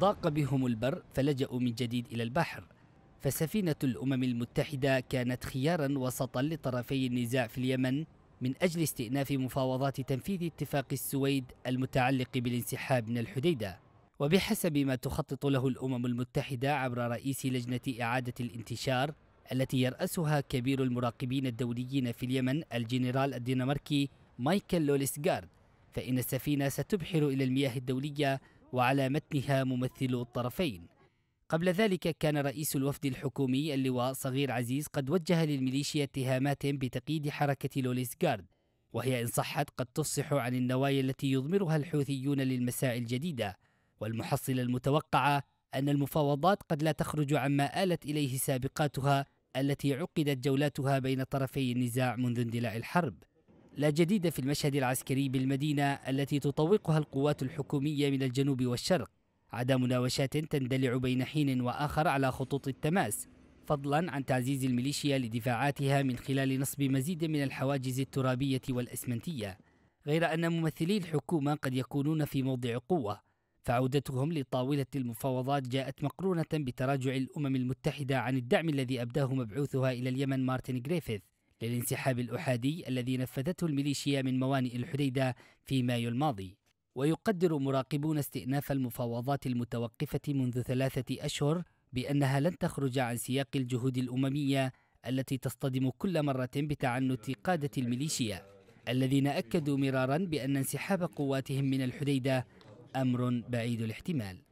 ضاق بهم البر فلجأوا من جديد إلى البحر فسفينة الأمم المتحدة كانت خيارا وسطا لطرفي النزاع في اليمن من أجل استئناف مفاوضات تنفيذ اتفاق السويد المتعلق بالانسحاب من الحديدة وبحسب ما تخطط له الأمم المتحدة عبر رئيس لجنة إعادة الانتشار التي يرأسها كبير المراقبين الدوليين في اليمن الجنرال الدنماركي مايكل لوليسغارد فإن السفينة ستبحر إلى المياه الدولية وعلى متنها ممثلو الطرفين قبل ذلك كان رئيس الوفد الحكومي اللواء صغير عزيز قد وجه للميليشيا اتهامات بتقييد حركة لوليس جارد وهي إن صحت قد تفصح عن النوايا التي يضمرها الحوثيون للمساء الجديدة والمحصلة المتوقعة أن المفاوضات قد لا تخرج عما آلت إليه سابقاتها التي عقدت جولاتها بين طرفي النزاع منذ اندلاع الحرب لا جديد في المشهد العسكري بالمدينة التي تطوقها القوات الحكومية من الجنوب والشرق عدا مناوشات تندلع بين حين وآخر على خطوط التماس فضلا عن تعزيز الميليشيا لدفاعاتها من خلال نصب مزيد من الحواجز الترابية والأسمنتية غير أن ممثلي الحكومة قد يكونون في موضع قوة فعودتهم لطاولة المفاوضات جاءت مقرونة بتراجع الأمم المتحدة عن الدعم الذي أبداه مبعوثها إلى اليمن مارتن غريفيث للانسحاب الأحادي الذي نفذته الميليشيا من موانئ الحديدة في مايو الماضي ويقدر مراقبون استئناف المفاوضات المتوقفة منذ ثلاثة أشهر بأنها لن تخرج عن سياق الجهود الأممية التي تصطدم كل مرة بتعنت قادة الميليشيا الذين أكدوا مرارا بأن انسحاب قواتهم من الحديدة أمر بعيد الاحتمال